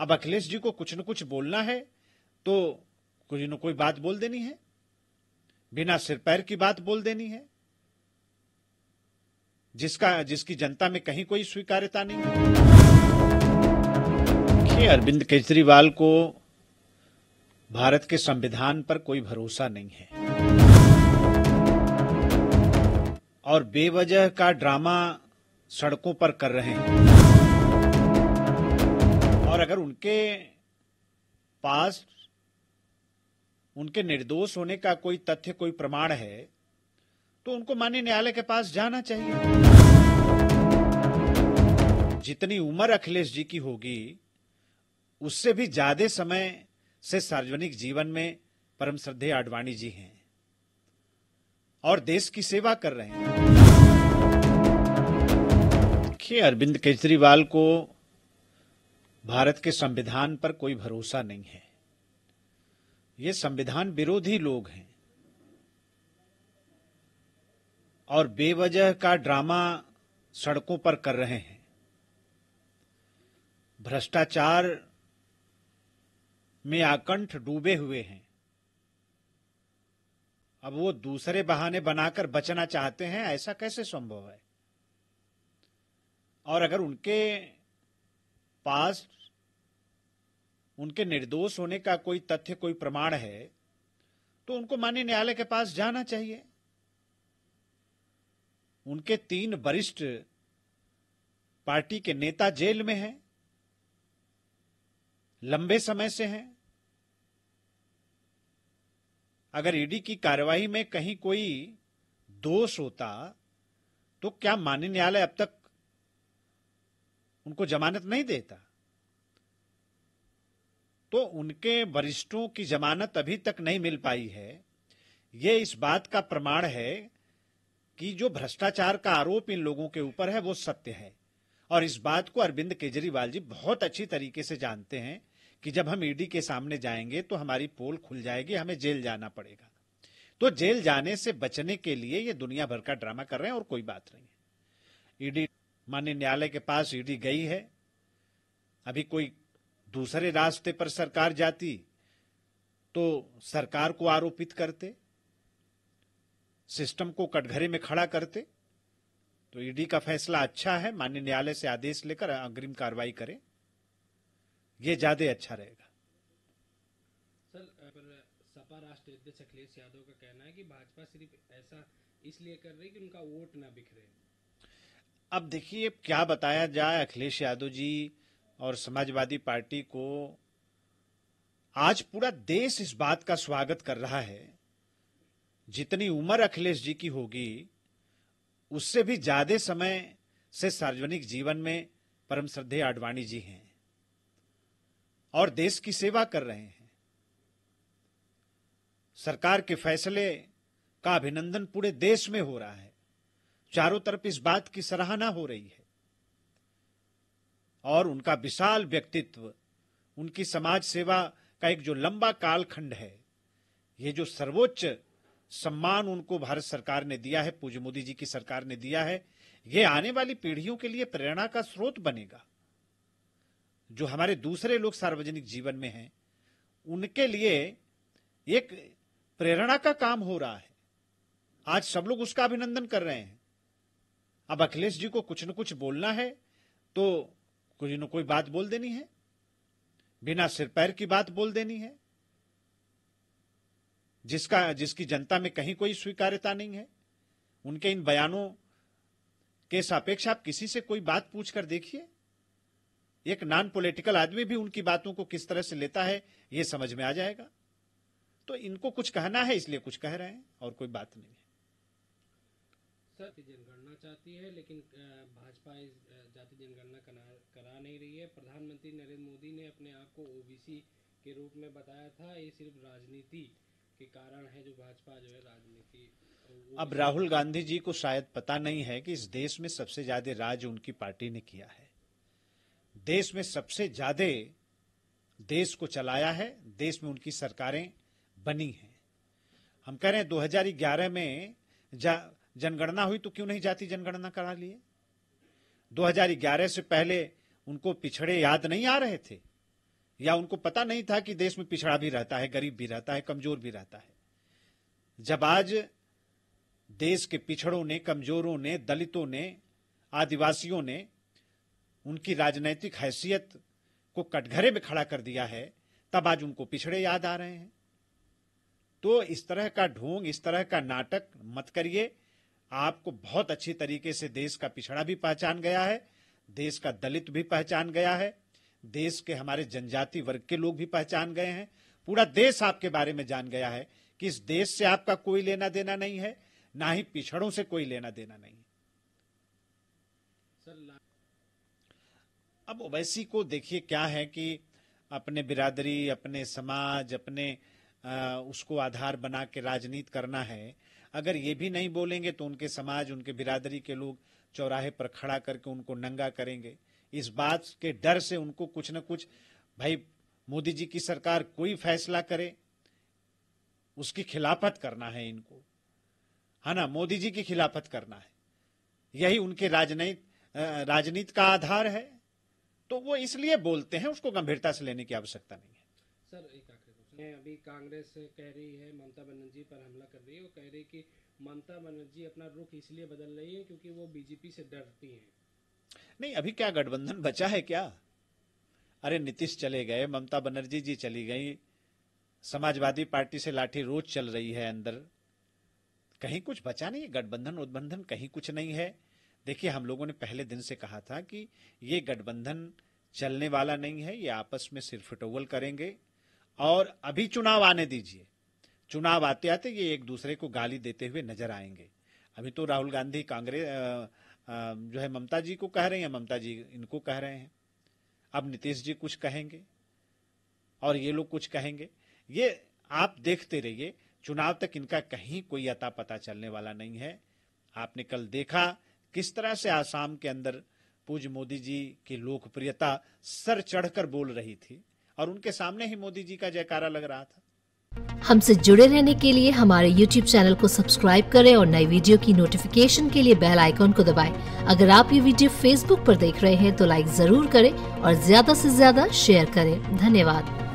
अब अखिलेश जी को कुछ न कुछ बोलना है तो कुछ न कोई बात बोल देनी है बिना सिर पैर की बात बोल देनी है जिसका जिसकी जनता में कहीं कोई स्वीकार्यता नहीं है अरविंद केजरीवाल को भारत के संविधान पर कोई भरोसा नहीं है और बेवजह का ड्रामा सड़कों पर कर रहे हैं अगर उनके पास उनके निर्दोष होने का कोई तथ्य कोई प्रमाण है तो उनको माननीय न्यायालय के पास जाना चाहिए जितनी उम्र अखिलेश जी की होगी उससे भी ज्यादा समय से सार्वजनिक जीवन में परम श्रद्धे आडवाणी जी हैं और देश की सेवा कर रहे हैं देखिए अरविंद केजरीवाल को भारत के संविधान पर कोई भरोसा नहीं है ये संविधान विरोधी लोग हैं और बेवजह का ड्रामा सड़कों पर कर रहे हैं भ्रष्टाचार में आकंठ डूबे हुए हैं अब वो दूसरे बहाने बनाकर बचना चाहते हैं ऐसा कैसे संभव है और अगर उनके पास उनके निर्दोष होने का कोई तथ्य कोई प्रमाण है तो उनको माननीय न्यायालय के पास जाना चाहिए उनके तीन वरिष्ठ पार्टी के नेता जेल में हैं लंबे समय से हैं अगर ईडी की कार्यवाही में कहीं कोई दोष होता तो क्या माननीय न्यायालय अब तक उनको जमानत नहीं देता तो उनके वरिष्ठों की जमानत अभी तक नहीं मिल पाई है यह इस बात का प्रमाण है कि जो भ्रष्टाचार का आरोप इन लोगों के ऊपर है वो सत्य है और इस बात को अरविंद केजरीवाल जी बहुत अच्छी तरीके से जानते हैं कि जब हम ईडी के सामने जाएंगे तो हमारी पोल खुल जाएगी हमें जेल जाना पड़ेगा तो जेल जाने से बचने के लिए ये दुनिया भर का ड्रामा कर रहे हैं और कोई बात नहीं है ईडी मान्य न्यायालय के पास ईडी गई है अभी कोई दूसरे रास्ते पर सरकार जाती तो सरकार को आरोपित करते सिस्टम को कटघरे में खड़ा करते तो ईडी का फैसला अच्छा है मान्य न्यायालय से आदेश लेकर अग्रिम कार्रवाई करें यह ज्यादा अच्छा रहेगा सर सपा राष्ट्रीय अध्यक्ष अखिलेश यादव का कहना है कि भाजपा सिर्फ ऐसा इसलिए कर रही है कि उनका वोट ना बिखरे अब देखिए क्या बताया जाए अखिलेश यादव जी और समाजवादी पार्टी को आज पूरा देश इस बात का स्वागत कर रहा है जितनी उम्र अखिलेश जी की होगी उससे भी ज्यादा समय से सार्वजनिक जीवन में परम श्रद्धे आडवाणी जी हैं और देश की सेवा कर रहे हैं सरकार के फैसले का अभिनंदन पूरे देश में हो रहा है चारों तरफ इस बात की सराहना हो रही है और उनका विशाल व्यक्तित्व उनकी समाज सेवा का एक जो लंबा कालखंड है ये जो सर्वोच्च सम्मान उनको भारत सरकार ने दिया है पूज्य मोदी जी की सरकार ने दिया है ये आने वाली पीढ़ियों के लिए प्रेरणा का स्रोत बनेगा जो हमारे दूसरे लोग सार्वजनिक जीवन में हैं उनके लिए एक प्रेरणा का काम हो रहा है आज सब लोग उसका अभिनंदन कर रहे हैं अब अखिलेश जी को कुछ न कुछ बोलना है तो कुछ न कोई बात बोल देनी है बिना सिर पैर की बात बोल देनी है जिसका जिसकी जनता में कहीं कोई स्वीकार्यता नहीं है उनके इन बयानों के सापेक्ष आप किसी से कोई बात पूछ कर देखिए एक नॉन पॉलिटिकल आदमी भी उनकी बातों को किस तरह से लेता है यह समझ में आ जाएगा तो इनको कुछ कहना है इसलिए कुछ कह रहे हैं और कोई बात नहीं है जाति अच्छा जनगणना चाहती है लेकिन भाजपा इस जाति जनगणना करा नहीं रही है प्रधानमंत्री नरेंद्र मोदी ने अपने आप को ओबीसी के रूप में बताया था ये सिर्फ राजनीति के कारण है जो भाजपा जो है राजनीति अब राहुल गांधी जी को शायद पता नहीं है कि इस देश में सबसे ज्यादा राज उनकी पार्टी ने किया है देश में सबसे ज्यादा देश को चलाया है देश में उनकी सरकारें बनी हैं हम कह रहे हैं 2011 में जा जनगणना हुई तो क्यों नहीं जाति जनगणना करा लिए 2011 से पहले उनको पिछड़े याद नहीं आ रहे थे या उनको पता नहीं था कि देश में पिछड़ा भी रहता है गरीब भी रहता है कमजोर भी रहता है जब आज देश के पिछड़ों ने कमजोरों ने दलितों ने आदिवासियों ने उनकी राजनैतिक हैसियत को कटघरे में खड़ा कर दिया है तब आज उनको पिछड़े याद आ रहे हैं तो इस तरह का ढोंग इस तरह का नाटक मत करिए आपको बहुत अच्छी तरीके से देश का पिछड़ा भी पहचान गया है देश का दलित भी पहचान गया है देश के हमारे जनजाति वर्ग के लोग भी पहचान गए हैं पूरा देश आपके बारे में जान गया है कि इस देश से आपका कोई लेना देना नहीं है ना ही पिछड़ों से कोई लेना देना नहीं अब ओवैसी को देखिए क्या है कि अपने बिरादरी अपने समाज अपने आ, उसको आधार बना के राजनीति करना है अगर ये भी नहीं बोलेंगे तो उनके समाज उनके बिरादरी के लोग चौराहे पर खड़ा करके उनको नंगा करेंगे इस बात के डर से उनको कुछ न कुछ भाई मोदी जी की सरकार कोई फैसला करे उसकी खिलाफत करना है इनको है हाँ ना मोदी जी की खिलाफत करना है यही उनके राजनीत राजनीति का आधार है तो वो इसलिए बोलते हैं उसको गंभीरता से लेने की आवश्यकता नहीं है सर एक हैं अभी कांग्रेस कह रही है ममता बनर्जी पर हमला कर रही है वो कह रही है कि ममता बनर्जी अपना रुख इसलिए बदल रही है क्योंकि वो बीजेपी से डरती हैं नहीं अभी क्या गठबंधन बचा है क्या अरे नीतीश चले गए ममता बनर्जी जी चली गई समाजवादी पार्टी से लाठी रोज चल रही है अंदर कहीं कुछ बचा नहीं है गठबंधन उद्बंधन कहीं कुछ नहीं है देखिए हम लोगों ने पहले दिन से कहा था कि ये गठबंधन चलने वाला नहीं है ये आपस में सिर्फ टोवल करेंगे और अभी चुनाव आने दीजिए चुनाव आते आते ये एक दूसरे को गाली देते हुए नजर आएंगे अभी तो राहुल गांधी कांग्रेस जो है ममता जी को कह रहे हैं ममता जी इनको कह रहे हैं अब नीतीश जी कुछ कहेंगे और ये लोग कुछ कहेंगे ये आप देखते रहिए चुनाव तक इनका कहीं कोई अता पता चलने वाला नहीं है आपने कल देखा किस तरह से आसाम के अंदर पूज मोदी जी की लोकप्रियता सर चढ़कर बोल रही थी और उनके सामने ही मोदी जी का जयकारा लग रहा था हमसे जुड़े रहने के लिए हमारे YouTube चैनल को सब्सक्राइब करें और नई वीडियो की नोटिफिकेशन के लिए बेल आइकॉन को दबाएं। अगर आप ये वीडियो Facebook पर देख रहे हैं तो लाइक जरूर करें और ज्यादा से ज्यादा शेयर करें धन्यवाद